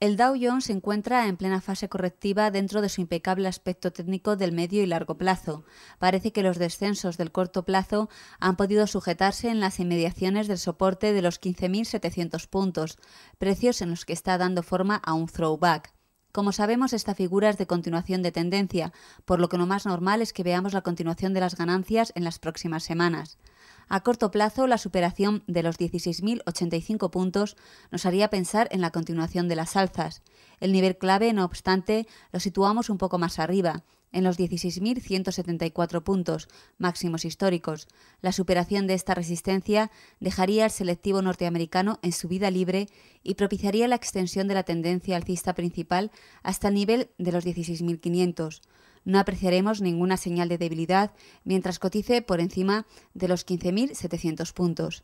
El Dow Jones se encuentra en plena fase correctiva dentro de su impecable aspecto técnico del medio y largo plazo. Parece que los descensos del corto plazo han podido sujetarse en las inmediaciones del soporte de los 15.700 puntos, precios en los que está dando forma a un throwback. Como sabemos, esta figura es de continuación de tendencia, por lo que lo más normal es que veamos la continuación de las ganancias en las próximas semanas. A corto plazo, la superación de los 16.085 puntos nos haría pensar en la continuación de las alzas. El nivel clave, no obstante, lo situamos un poco más arriba, en los 16.174 puntos, máximos históricos. La superación de esta resistencia dejaría al selectivo norteamericano en su vida libre y propiciaría la extensión de la tendencia alcista principal hasta el nivel de los 16.500. No apreciaremos ninguna señal de debilidad mientras cotice por encima de los 15.700 puntos.